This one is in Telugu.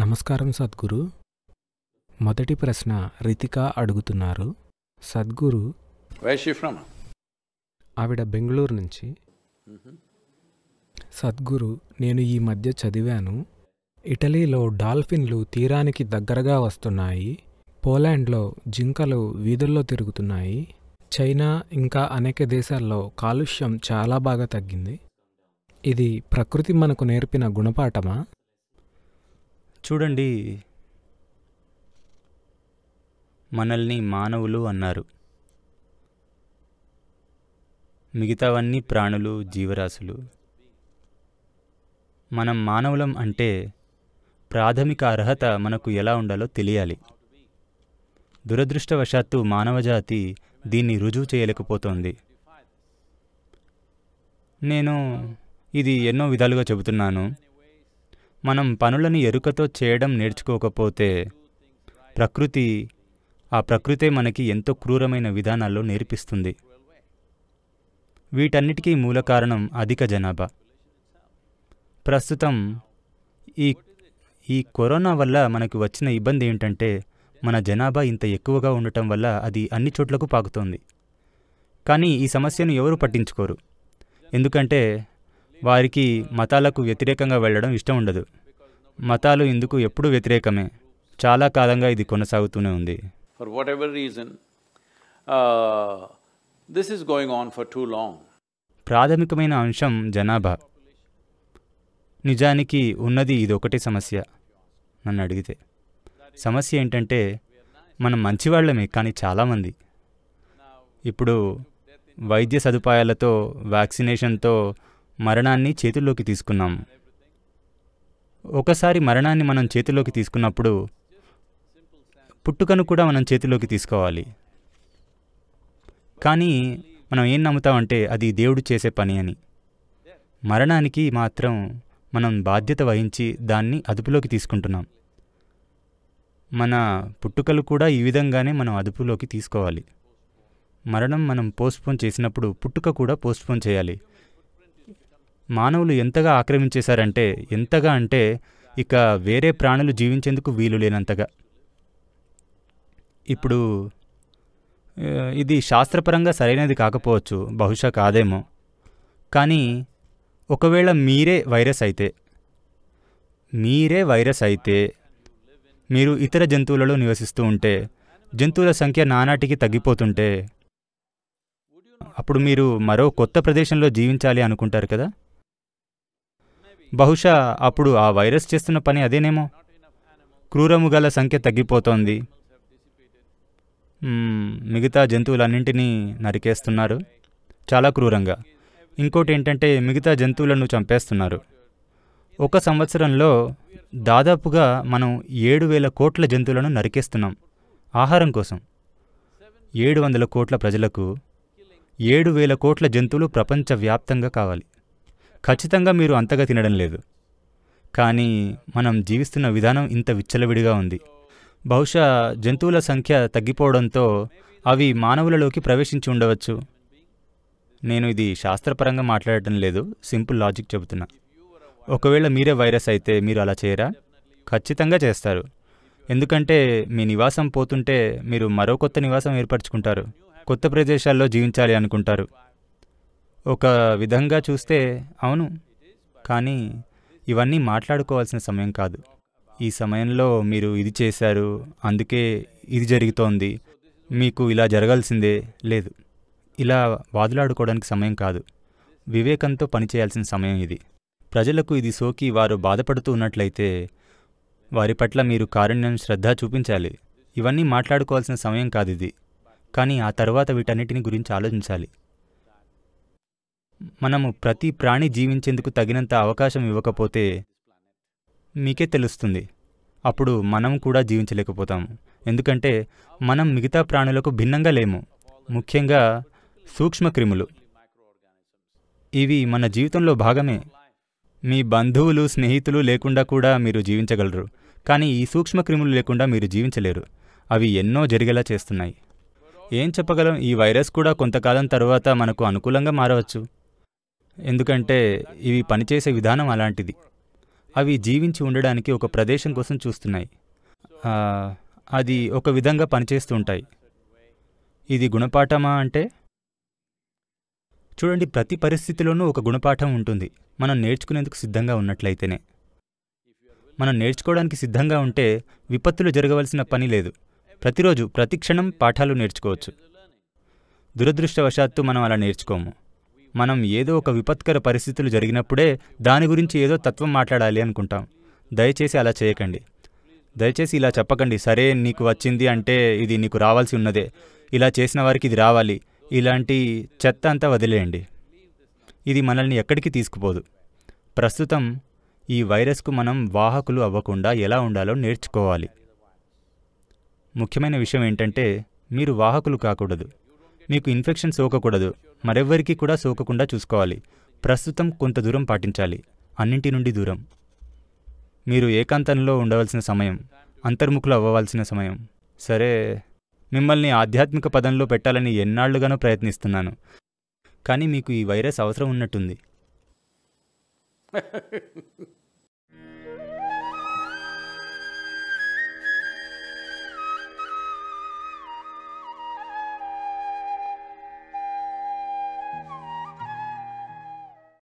నమస్కారం సద్గురు మొదటి ప్రశ్న రితిక అడుగుతున్నారు సద్గురు ఆవిడ బెంగళూరు నుంచి సద్గురు నేను ఈ మధ్య చదివాను ఇటలీలో డాల్ఫిన్లు తీరానికి దగ్గరగా వస్తున్నాయి పోలాండ్లో జింకలు వీధుల్లో తిరుగుతున్నాయి చైనా ఇంకా అనేక దేశాల్లో కాలుష్యం చాలా బాగా తగ్గింది ఇది ప్రకృతి మనకు నేర్పిన గుణపాఠమా చూడండి మనల్ని మానవులు అన్నారు మిగతావన్నీ ప్రాణులు జీవరాశులు మనం మానవులం అంటే ప్రాథమిక అర్హత మనకు ఎలా ఉండాలో తెలియాలి దురదృష్టవశాత్తు మానవజాతి దీన్ని రుజువు చేయలేకపోతోంది నేను ఇది ఎన్నో విధాలుగా చెబుతున్నాను మనం పనులను ఎరుకతో చేయడం నేర్చుకోకపోతే ప్రకృతి ఆ ప్రకృతే మనకి ఎంతో క్రూరమైన విధానాల్లో నేర్పిస్తుంది వీటన్నిటికీ మూల కారణం అధిక జనాభా ప్రస్తుతం ఈ ఈ కరోనా వల్ల మనకు వచ్చిన ఇబ్బంది ఏంటంటే మన జనాభా ఇంత ఎక్కువగా ఉండటం వల్ల అది అన్ని చోట్లకు పాకుతోంది కానీ ఈ సమస్యను ఎవరు పట్టించుకోరు ఎందుకంటే వారికి మతాలకు వ్యతిరేకంగా వెళ్ళడం ఇష్టం ఉండదు మతాలు ఇందుకు ఎప్పుడు వ్యతిరేకమే చాలా కాలంగా ఇది కొనసాగుతూనే ఉంది for whatever reason this is going on for too long ప్రాథమికమైన అంశం జనాభా నిజానికి ఉన్నది ఇది సమస్య నన్ను అడిగితే సమస్య ఏంటంటే మనం మంచివాళ్ళమే కానీ చాలామంది ఇప్పుడు వైద్య సదుపాయాలతో వ్యాక్సినేషన్తో మరణాన్ని చేతుల్లోకి తీసుకున్నాము ఒకసారి మరణాన్ని మనం చేతిలోకి తీసుకున్నప్పుడు పుట్టుకను కూడా మనం చేతిలోకి తీసుకోవాలి కానీ మనం ఏం నమ్ముతామంటే అది దేవుడు చేసే పని అని మరణానికి మాత్రం మనం బాధ్యత వహించి దాన్ని అదుపులోకి తీసుకుంటున్నాం మన పుట్టుకలు కూడా ఈ విధంగానే మనం అదుపులోకి తీసుకోవాలి మరణం మనం పోస్ట్పోన్ చేసినప్పుడు పుట్టుక కూడా పోస్ట్పోన్ చేయాలి మానవులు ఎంతగా ఆక్రమించేశారంటే ఎంతగా అంటే ఇక వేరే ప్రాణులు జీవించేందుకు వీలు లేనంతగా ఇప్పుడు ఇది శాస్త్రపరంగా సరైనది కాకపోవచ్చు బహుశా కాదేమో కానీ ఒకవేళ మీరే వైరస్ అయితే మీరే వైరస్ అయితే మీరు ఇతర జంతువులలో నివసిస్తూ ఉంటే జంతువుల సంఖ్య నానాటికి తగ్గిపోతుంటే అప్పుడు మీరు మరో కొత్త ప్రదేశంలో జీవించాలి అనుకుంటారు కదా బహుశా అప్పుడు ఆ వైరస్ చేస్తున్న పని అదేనేమో క్రూరము గల సంఖ్య తగ్గిపోతోంది మిగతా జంతువులన్నింటినీ నరికేస్తున్నారు చాలా క్రూరంగా ఇంకోటి ఏంటంటే మిగతా జంతువులను చంపేస్తున్నారు ఒక సంవత్సరంలో దాదాపుగా మనం ఏడు వేల కోట్ల జంతువులను నరికేస్తున్నాం ఆహారం కోసం ఏడు వందల కోట్ల ప్రజలకు ఏడు వేల కోట్ల జంతువులు ప్రపంచవ్యాప్తంగా కావాలి ఖచ్చితంగా మీరు అంతగా తినడం లేదు కానీ మనం జీవిస్తున్న విధానం ఇంత విచ్చలవిడిగా ఉంది బహుశా జంతువుల సంఖ్య తగ్గిపోవడంతో అవి మానవులలోకి ప్రవేశించి ఉండవచ్చు నేను ఇది శాస్త్రపరంగా మాట్లాడటం లేదు సింపుల్ లాజిక్ చెబుతున్నా ఒకవేళ మీరే వైరస్ అయితే మీరు అలా చేయరా ఖచ్చితంగా చేస్తారు ఎందుకంటే మీ నివాసం పోతుంటే మీరు మరో కొత్త నివాసం ఏర్పరచుకుంటారు కొత్త ప్రదేశాల్లో జీవించాలి అనుకుంటారు ఒక విధంగా చూస్తే అవును కానీ ఇవన్నీ మాట్లాడుకోవాల్సిన సమయం కాదు ఈ సమయంలో మీరు ఇది చేశారు అందుకే ఇది జరుగుతోంది మీకు ఇలా జరగాల్సిందే లేదు ఇలా వాదులాడుకోవడానికి సమయం కాదు వివేకంతో పనిచేయాల్సిన సమయం ఇది ప్రజలకు ఇది సోకి వారు బాధపడుతూ ఉన్నట్లయితే వారి పట్ల మీరు కారుణ్యం శ్రద్ధ చూపించాలి ఇవన్నీ మాట్లాడుకోవాల్సిన సమయం కాదు ఇది కానీ ఆ తర్వాత వీటన్నిటిని గురించి ఆలోచించాలి మనము ప్రతి ప్రాణి జీవించేందుకు తగినంత అవకాశం ఇవ్వకపోతే మీకే తెలుస్తుంది అప్పుడు మనం కూడా జీవించలేకపోతాము ఎందుకంటే మనం మిగతా ప్రాణులకు భిన్నంగా లేము ముఖ్యంగా సూక్ష్మక్రిములు ఇవి మన జీవితంలో భాగమే మీ బంధువులు స్నేహితులు లేకుండా కూడా మీరు జీవించగలరు కానీ ఈ సూక్ష్మక్రిములు లేకుండా మీరు జీవించలేరు అవి ఎన్నో జరిగేలా చేస్తున్నాయి ఏం చెప్పగలం ఈ వైరస్ కూడా కొంతకాలం తర్వాత మనకు అనుకూలంగా మారవచ్చు ఎందుకంటే ఇవి పనిచేసే విధానం అలాంటిది అవి జీవించి ఉండడానికి ఒక ప్రదేశం కోసం చూస్తున్నాయి అది ఒక విధంగా పనిచేస్తూ ఉంటాయి ఇది గుణపాఠమా అంటే చూడండి ప్రతి పరిస్థితిలోనూ ఒక గుణపాఠం ఉంటుంది మనం నేర్చుకునేందుకు సిద్ధంగా ఉన్నట్లయితేనే మనం నేర్చుకోవడానికి సిద్ధంగా ఉంటే విపత్తులు జరగవలసిన పని లేదు ప్రతిరోజు ప్రతి క్షణం పాఠాలు నేర్చుకోవచ్చు దురదృష్టవశాత్తు మనం అలా నేర్చుకోము మనం ఏదో ఒక విపత్కర పరిస్థితులు జరిగినప్పుడే దాని గురించి ఏదో తత్వం మాట్లాడాలి అనుకుంటాం దయచేసి అలా చేయకండి దయచేసి ఇలా చెప్పకండి సరే నీకు వచ్చింది అంటే ఇది నీకు రావాల్సి ఉన్నదే ఇలా చేసిన వారికి ఇది రావాలి ఇలాంటి చెత్త అంతా వదిలేయండి ఇది మనల్ని ఎక్కడికి తీసుకుపోదు ప్రస్తుతం ఈ వైరస్కు మనం వాహకులు అవ్వకుండా ఎలా ఉండాలో నేర్చుకోవాలి ముఖ్యమైన విషయం ఏంటంటే మీరు వాహకులు కాకూడదు మీకు ఇన్ఫెక్షన్ సోకకూడదు మరెవ్వరికీ కూడా సోకకుండా చూసుకోవాలి ప్రస్తుతం కొంత దూరం పాటించాలి అన్నింటి నుండి దూరం మీరు ఏకాంతంలో ఉండవలసిన సమయం అంతర్ముఖులు అవ్వవలసిన సమయం సరే మిమ్మల్ని ఆధ్యాత్మిక పదంలో పెట్టాలని ఎన్నాళ్లుగానో ప్రయత్నిస్తున్నాను కానీ మీకు ఈ వైరస్ అవసరం ఉన్నట్టుంది